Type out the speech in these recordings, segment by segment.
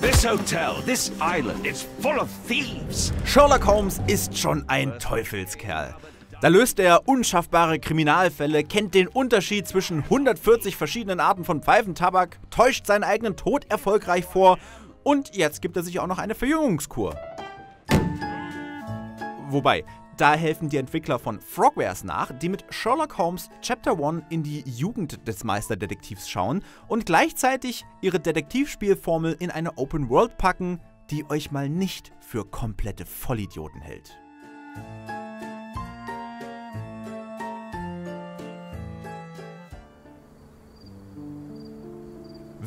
This hotel, this island is full of thieves. Sherlock Holmes ist schon ein Teufelskerl. Da löst er unschaffbare Kriminalfälle, kennt den Unterschied zwischen 140 verschiedenen Arten von Pfeifentabak, täuscht seinen eigenen Tod erfolgreich vor und jetzt gibt er sich auch noch eine Verjüngungskur. Wobei, da helfen die Entwickler von Frogwares nach, die mit Sherlock Holmes Chapter 1 in die Jugend des Meisterdetektivs schauen und gleichzeitig ihre Detektivspielformel in eine Open World packen, die euch mal nicht für komplette Vollidioten hält.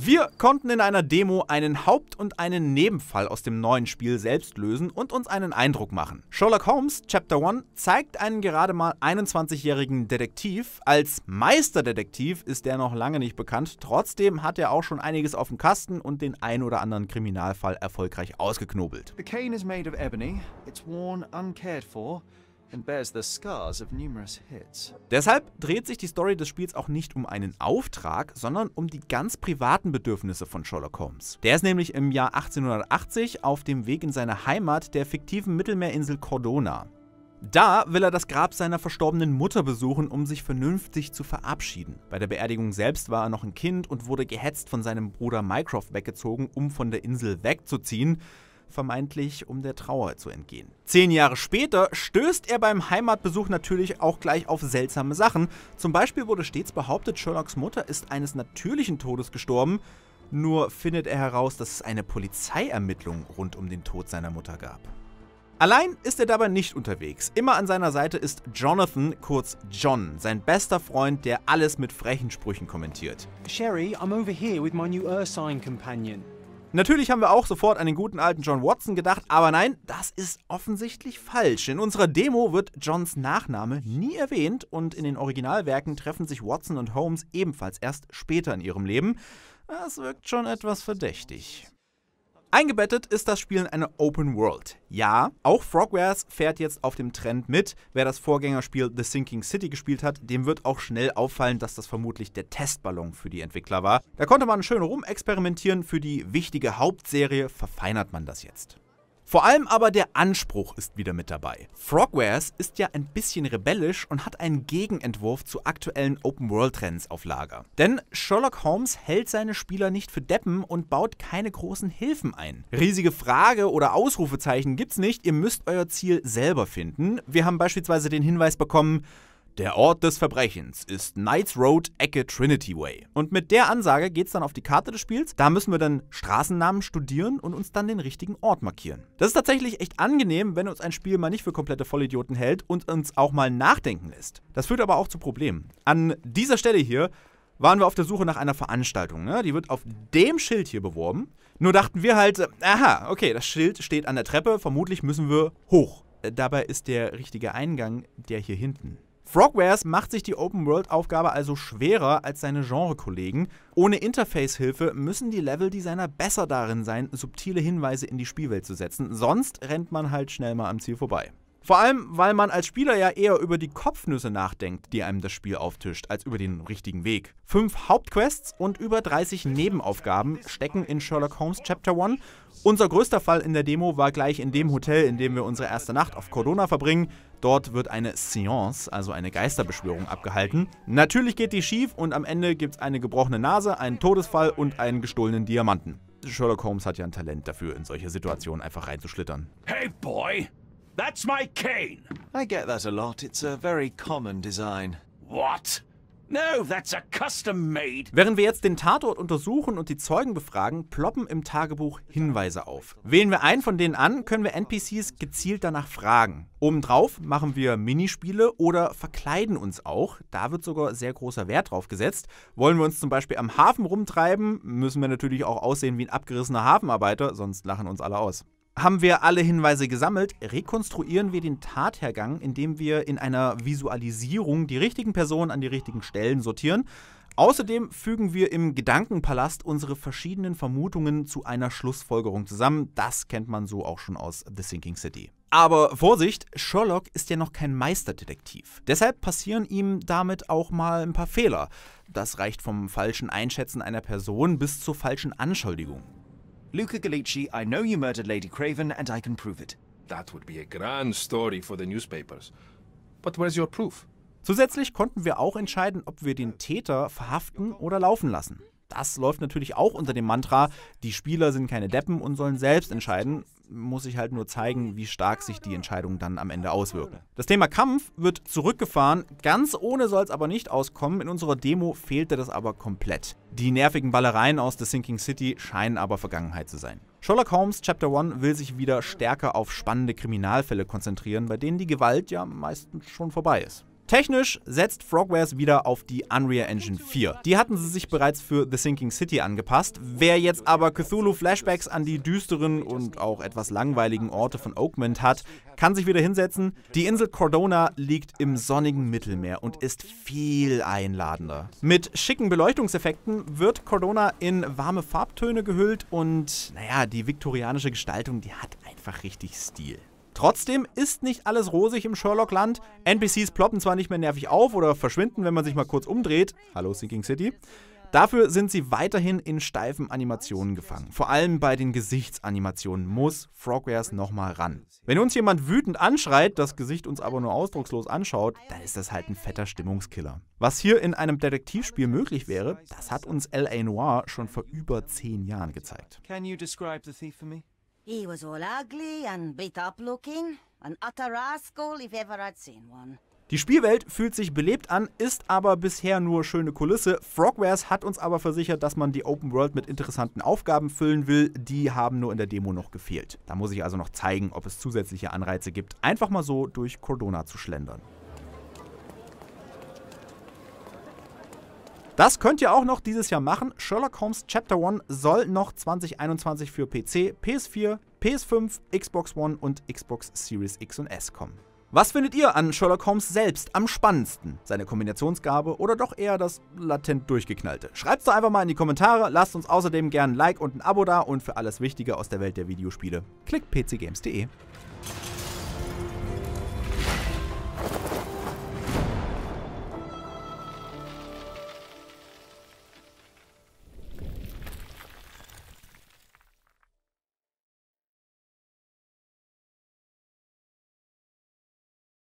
Wir konnten in einer Demo einen Haupt- und einen Nebenfall aus dem neuen Spiel selbst lösen und uns einen Eindruck machen. Sherlock Holmes Chapter 1 zeigt einen gerade mal 21-jährigen Detektiv. Als Meisterdetektiv ist der noch lange nicht bekannt, trotzdem hat er auch schon einiges auf dem Kasten und den ein oder anderen Kriminalfall erfolgreich ausgeknobelt. The cane is made of ebony, it's worn uncared for. Deshalb dreht sich die Story des Spiels auch nicht um einen Auftrag, sondern um die ganz privaten Bedürfnisse von Sherlock Holmes. Der ist nämlich im Jahr 1880 auf dem Weg in seine Heimat der fiktiven Mittelmeerinsel Cordona. Da will er das Grab seiner verstorbenen Mutter besuchen, um sich vernünftig zu verabschieden. Bei der Beerdigung selbst war er noch ein Kind und wurde gehetzt von seinem Bruder Mycroft weggezogen, um von der Insel wegzuziehen vermeintlich um der Trauer zu entgehen. Zehn Jahre später stößt er beim Heimatbesuch natürlich auch gleich auf seltsame Sachen. Zum Beispiel wurde stets behauptet, Sherlocks Mutter ist eines natürlichen Todes gestorben, nur findet er heraus, dass es eine Polizeiermittlung rund um den Tod seiner Mutter gab. Allein ist er dabei nicht unterwegs. Immer an seiner Seite ist Jonathan, kurz John, sein bester Freund, der alles mit frechen Sprüchen kommentiert. Sherry, I'm over here with my new Ursine companion. Natürlich haben wir auch sofort an den guten alten John Watson gedacht, aber nein, das ist offensichtlich falsch. In unserer Demo wird Johns Nachname nie erwähnt und in den Originalwerken treffen sich Watson und Holmes ebenfalls erst später in ihrem Leben. Das wirkt schon etwas verdächtig. Eingebettet ist das Spiel in eine Open World. Ja, auch Frogwares fährt jetzt auf dem Trend mit. Wer das Vorgängerspiel The Sinking City gespielt hat, dem wird auch schnell auffallen, dass das vermutlich der Testballon für die Entwickler war. Da konnte man schön rumexperimentieren, für die wichtige Hauptserie verfeinert man das jetzt. Vor allem aber der Anspruch ist wieder mit dabei. Frogwares ist ja ein bisschen rebellisch und hat einen Gegenentwurf zu aktuellen Open-World-Trends auf Lager. Denn Sherlock Holmes hält seine Spieler nicht für Deppen und baut keine großen Hilfen ein. Riesige Frage oder Ausrufezeichen gibt's nicht, ihr müsst euer Ziel selber finden. Wir haben beispielsweise den Hinweis bekommen, der Ort des Verbrechens ist Knights Road, Ecke Trinity Way. Und mit der Ansage geht's dann auf die Karte des Spiels. Da müssen wir dann Straßennamen studieren und uns dann den richtigen Ort markieren. Das ist tatsächlich echt angenehm, wenn uns ein Spiel mal nicht für komplette Vollidioten hält und uns auch mal nachdenken lässt. Das führt aber auch zu Problemen. An dieser Stelle hier waren wir auf der Suche nach einer Veranstaltung. Ne? Die wird auf dem Schild hier beworben. Nur dachten wir halt, äh, aha, okay, das Schild steht an der Treppe, vermutlich müssen wir hoch. Äh, dabei ist der richtige Eingang der hier hinten. Frogwares macht sich die Open-World-Aufgabe also schwerer als seine Genre-Kollegen. Ohne Interface-Hilfe müssen die Level-Designer besser darin sein, subtile Hinweise in die Spielwelt zu setzen, sonst rennt man halt schnell mal am Ziel vorbei. Vor allem, weil man als Spieler ja eher über die Kopfnüsse nachdenkt, die einem das Spiel auftischt, als über den richtigen Weg. Fünf Hauptquests und über 30 Nebenaufgaben stecken in Sherlock Holmes Chapter 1. Unser größter Fall in der Demo war gleich in dem Hotel, in dem wir unsere erste Nacht auf Cordona verbringen. Dort wird eine Seance, also eine Geisterbeschwörung, abgehalten. Natürlich geht die schief und am Ende gibt es eine gebrochene Nase, einen Todesfall und einen gestohlenen Diamanten. Sherlock Holmes hat ja ein Talent dafür, in solche Situationen einfach reinzuschlittern. Hey Boy! That's my cane! I get that a lot. It's a very common design. What? No, that's a custom made. Während wir jetzt den Tatort untersuchen und die Zeugen befragen, ploppen im Tagebuch Hinweise auf. Wählen wir einen von denen an, können wir NPCs gezielt danach fragen. Obendrauf machen wir Minispiele oder verkleiden uns auch. Da wird sogar sehr großer Wert drauf gesetzt. Wollen wir uns zum Beispiel am Hafen rumtreiben, müssen wir natürlich auch aussehen wie ein abgerissener Hafenarbeiter, sonst lachen uns alle aus haben wir alle Hinweise gesammelt, rekonstruieren wir den Tathergang, indem wir in einer Visualisierung die richtigen Personen an die richtigen Stellen sortieren. Außerdem fügen wir im Gedankenpalast unsere verschiedenen Vermutungen zu einer Schlussfolgerung zusammen. Das kennt man so auch schon aus The Sinking City. Aber Vorsicht, Sherlock ist ja noch kein Meisterdetektiv. Deshalb passieren ihm damit auch mal ein paar Fehler. Das reicht vom falschen Einschätzen einer Person bis zur falschen Anschuldigung. Luca Galici, I know you murdered Lady Craven, and I can prove it. That would be a grand story for the newspapers. But where's your proof? Zusätzlich konnten wir auch entscheiden, ob wir den Täter verhaften oder laufen lassen. Das läuft natürlich auch unter dem Mantra, die Spieler sind keine Deppen und sollen selbst entscheiden, muss ich halt nur zeigen, wie stark sich die Entscheidungen dann am Ende auswirken. Das Thema Kampf wird zurückgefahren, ganz ohne soll es aber nicht auskommen. In unserer Demo fehlte das aber komplett. Die nervigen Ballereien aus The Sinking City scheinen aber Vergangenheit zu sein. Sherlock Holmes Chapter 1 will sich wieder stärker auf spannende Kriminalfälle konzentrieren, bei denen die Gewalt ja meistens schon vorbei ist. Technisch setzt Frogwares wieder auf die Unreal Engine 4. Die hatten sie sich bereits für The Sinking City angepasst. Wer jetzt aber Cthulhu-Flashbacks an die düsteren und auch etwas langweiligen Orte von Oakmont hat, kann sich wieder hinsetzen. Die Insel Cordona liegt im sonnigen Mittelmeer und ist viel einladender. Mit schicken Beleuchtungseffekten wird Cordona in warme Farbtöne gehüllt und naja, die viktorianische Gestaltung, die hat einfach richtig Stil. Trotzdem ist nicht alles rosig im Sherlock-Land. NPCs ploppen zwar nicht mehr nervig auf oder verschwinden, wenn man sich mal kurz umdreht. Hallo Sinking City. Dafür sind sie weiterhin in steifen Animationen gefangen. Vor allem bei den Gesichtsanimationen muss Frogwares nochmal ran. Wenn uns jemand wütend anschreit, das Gesicht uns aber nur ausdruckslos anschaut, dann ist das halt ein fetter Stimmungskiller. Was hier in einem Detektivspiel möglich wäre, das hat uns L.A. Noir schon vor über zehn Jahren gezeigt. Can you describe the thief for me? He was all ugly and beat up looking. An utter rascal if ever I'd seen one. Die Spielwelt fühlt sich belebt an, ist aber bisher nur schöne Kulisse. Frogwares hat uns aber versichert, dass man die Open World mit interessanten Aufgaben füllen will. Die haben nur in der Demo noch gefehlt. Da muss ich also noch zeigen, ob es zusätzliche Anreize gibt, einfach mal so durch Cordona zu schlendern. Das könnt ihr auch noch dieses Jahr machen. Sherlock Holmes Chapter 1 soll noch 2021 für PC, PS4, PS5, Xbox One und Xbox Series X und S kommen. Was findet ihr an Sherlock Holmes selbst am spannendsten? Seine Kombinationsgabe oder doch eher das latent durchgeknallte? Schreibt's doch einfach mal in die Kommentare, lasst uns außerdem gerne ein Like und ein Abo da und für alles Wichtige aus der Welt der Videospiele klickt pcgames.de.